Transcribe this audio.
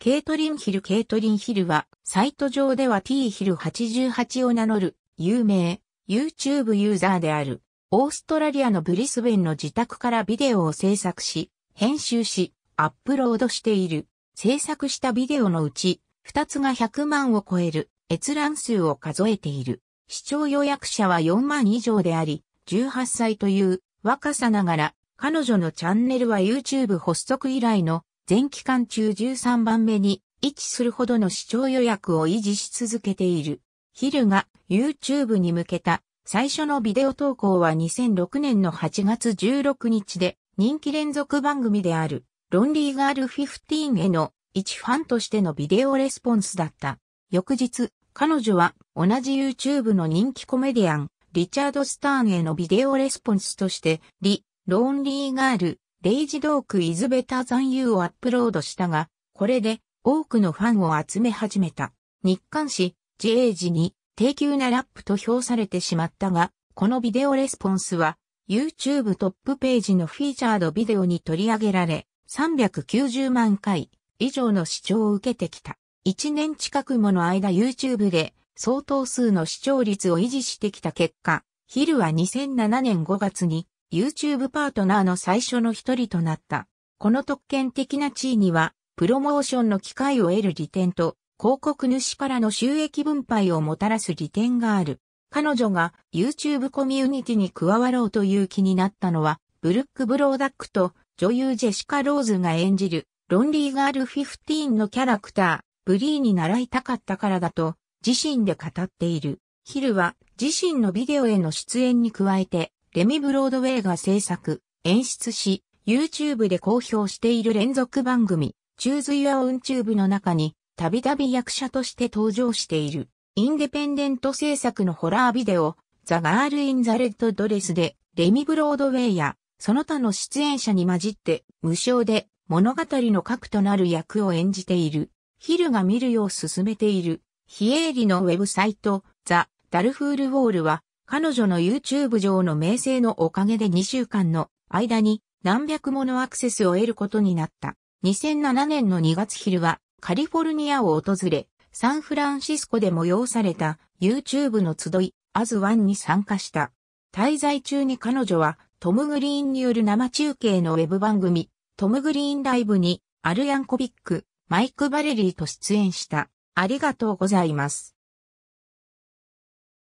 ケイトリンヒルケイトリンヒルは、サイト上では T ヒル88を名乗る、有名、YouTube ユーザーである。オーストラリアのブリスベンの自宅からビデオを制作し、編集し、アップロードしている。制作したビデオのうち、2つが100万を超える閲覧数を数えている。視聴予約者は4万以上であり、18歳という若さながら、彼女のチャンネルは YouTube 発足以来の全期間中13番目に位置するほどの視聴予約を維持し続けている。ヒルが YouTube に向けた最初のビデオ投稿は2006年の8月16日で人気連続番組であるロンリーガール15への一ファンとしてのビデオレスポンスだった。翌日、彼女は同じ YouTube の人気コメディアン、リチャード・スターンへのビデオレスポンスとして、リ・ロンリーガールレイジドークイズベタザンユーをアップロードしたが、これで多くのファンを集め始めた。日刊誌、自営時に低級なラップと評されてしまったが、このビデオレスポンスは YouTube トップページのフィーチャードビデオに取り上げられ、390万回以上の視聴を受けてきた。1年近くもの間 YouTube で相当数の視聴率を維持してきた結果、ヒルは2007年5月に YouTube パートナーの最初の一人となった。この特権的な地位には、プロモーションの機会を得る利点と、広告主からの収益分配をもたらす利点がある。彼女が YouTube コミュニティに加わろうという気になったのは、ブルック・ブローダックと女優ジェシカ・ローズが演じるロンリーガールフフィィテーンのキャラクター、ブリーに習いたかったからだと自身で語っている。ヒルは自身のビデオへの出演に加えてレミ・ブロードウェイが制作、演出し、YouTube で公表している連続番組、チューズ・イヤ・オン・チューブの中に、たびたび役者として登場している、インデペンデント制作のホラービデオ、ザ・ガール・イン・ザ・レッド・ドレスで、レミ・ブロードウェイや、その他の出演者に混じって、無償で、物語の核となる役を演じている。ヒルが見るよう進めている。非営利のウェブサイト、ザ・ダルフール・ウォールは、彼女の YouTube 上の名声のおかげで2週間の間に何百ものアクセスを得ることになった。2007年の2月昼はカリフォルニアを訪れ、サンフランシスコで催された YouTube の集い、アズワンに参加した。滞在中に彼女はトム・グリーンによる生中継のウェブ番組、トム・グリーンライブにアル・ヤンコビック、マイク・バレリーと出演した。ありがとうございます。